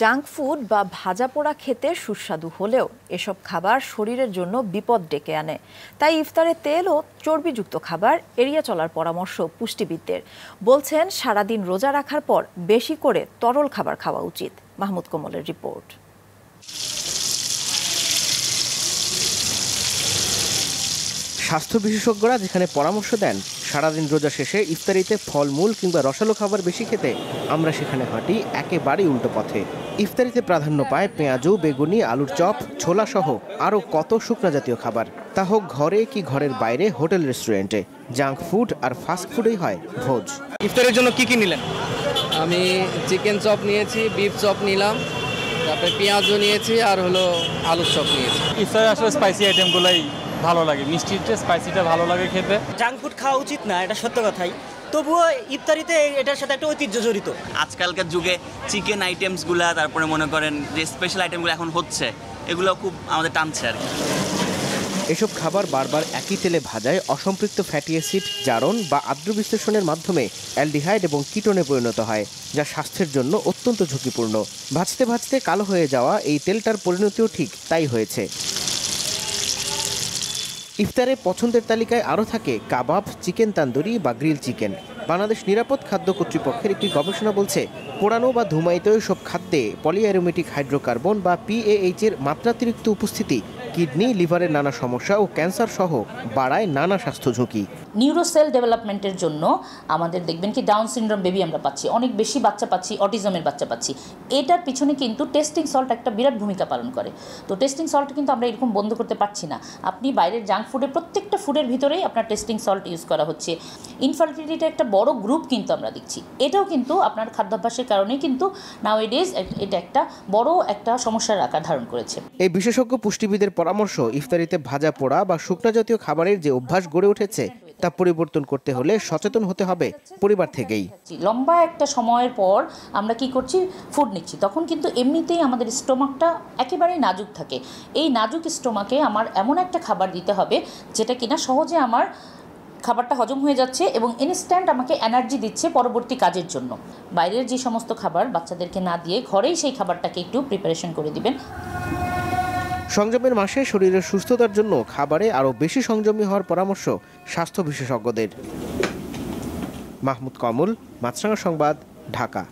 junk food বা ভাজা পোড়া খেতে সুস্বাদু হলেও এসব খাবার শরীরের জন্য বিপদ ডেকে আনে তাই ইফতারে তেল ও চর্বিযুক্ত খাবার এড়িয়ে চলার পরামর্শ পুষ্টিবিদদের বলছেন সারাদিন রোজা রাখার পর বেশি করে তরল খাবার খাওয়া উচিত মাহমুদ কোমলের রিপোর্ট স্বাস্থ্য বিশেষজ্ঞরা যেখানে পরামর্শ দেন সারাদিন রোজা শেষে ইফতারিতে ফলমূল কিংবা রসালো খাবার বেশি খেতে আমরা সেখানে হাঁটি একেবারেই উল্টো পথে ইফতারিতে প্রাধান্য পায় পেঁয়াজু বেগুনি আলুর চপ ছোলা সহ আরও কত শুকনা জাতীয় খাবার তা হোক ঘরে কি ঘরের বাইরে হোটেল রেস্টুরেন্টে জাঙ্ক ফুড আর ফাস্ট ফুডেই হয় ভোজ ইফতারের জন্য কি কি নিলেন আমি চিকেন চপ নিয়েছি বিফ চপ নিলাম তারপরে পেঁয়াজও নিয়েছি আর হলো আলুর চপ নিয়েছি ইফতারে আসলে স্পাইসি আইটেমগুলোই ভালো লাগে মিষ্টির চেয়ে স্পাইসিটা ভালো লাগে খেতে জাঙ্ক ফুড খাওয়া উচিত না এটা সত্য কথাই তবুও ইফতারিতে এটার সাথে একটা ঐতিহ্য জড়িত আজকালকার যুগে চিকেন আইটেমসগুলা তারপরে মনে করেন যে স্পেশাল আইটেমগুলো এখন হচ্ছে এগুলো খুব আমাদের টানছে আর কি এসব খাবার বারবার একই তেলে ভাজায় অসম্পৃক্ত ফ্যাটি অ্যাসিড জারণ বা আদ্র বিশ্লেষণের মাধ্যমে অ্যালডিহাইড এবং কিটনে পরিণত হয় যা স্বাস্থ্যের জন্য অত্যন্ত ঝুঁকিপূর্ণ ভাজতে ভাজতে কালো হয়ে যাওয়া এই তেলটার পরিণতিও ঠিক তাই হয়েছে ইফতারে পছন্দের তালিকায় আরও থাকে কাবাব চিকেন তান্দুরি বা গ্রিল চিকেন বাংলাদেশ নিরাপদ খাদ্য কর্তৃপক্ষের একটি গবেষণা বলছে পোড়ানো বা ধুমায়িত সব খাদ্যে পলিঅ্যারোমেটিক হাইড্রোকার্বন বা পিএএইচ এর মাত্রাতিরিক্ত উপস্থিতি কিডনি লিভারের নানা সমস্যা ও ক্যান্সার সহ বাড়ায় নানা স্বাস্থ্য ঝুঁকি নিউরোসেল ডেভেলপমেন্টের জন্য আমাদের দেখবেন কি ডাউন সিনড্রোম বেবি আমরা পাচ্ছি অনেক বেশি বাচ্চা পাচ্ছি অটিজমের বাচ্চা পাচ্ছি এটার পিছনে কিন্তু টেস্টিং সল্ট একটা বিরাট ভূমিকা পালন করে তো টেস্টিং সল্ট কিন্তু আমরা এরকম বন্ধ করতে পারছি না আপনি বাইরের জাঙ্ক ফুডের প্রত্যেকটা ফুডের ভিতরেই আপনার টেস্টিং সল্ট ইউজ করা হচ্ছে ইনফার্টিলিটিটা একটা বড় গ্রুপ কিন্তু আমরা দেখছি এটাও কিন্তু আপনার খাদ্যাভ্যাসের কারণেই কিন্তু নাও এটা একটা বড় একটা সমস্যার আকার ধারণ করেছে এই বিশেষজ্ঞ পুষ্টিবিদের পরামর্শ ইফতারিতে ভাজা পোড়া বা শুকনা জাতীয় খাবারের যে অভ্যাস গড়ে উঠেছে তা পরিবর্তন করতে হলে সচেতন হতে হবে পরিবার থেকেই লম্বা একটা সময়ের পর আমরা কি করছি ফুড নিচ্ছি তখন কিন্তু এমনিতেই আমাদের স্টোমাকটা একেবারেই নাজুক থাকে এই নাজুক স্টোমাকে আমার এমন একটা খাবার দিতে হবে যেটা কিনা সহজে আমার খাবারটা হজম হয়ে যাচ্ছে এবং ইনস্ট্যান্ট আমাকে এনার্জি দিচ্ছে পরবর্তী কাজের জন্য বাইরের যে সমস্ত খাবার বাচ্চাদেরকে না দিয়ে ঘরেই সেই খাবারটাকে একটু প্রিপারেশন করে দিবেন সংযমের মাসে শরীরের সুস্থতার জন্য খাবারে আরও বেশি সংযমী হওয়ার পরামর্শ স্বাস্থ্য বিশেষজ্ঞদের মাহমুদ কমল মাছরাঙা সংবাদ ঢাকা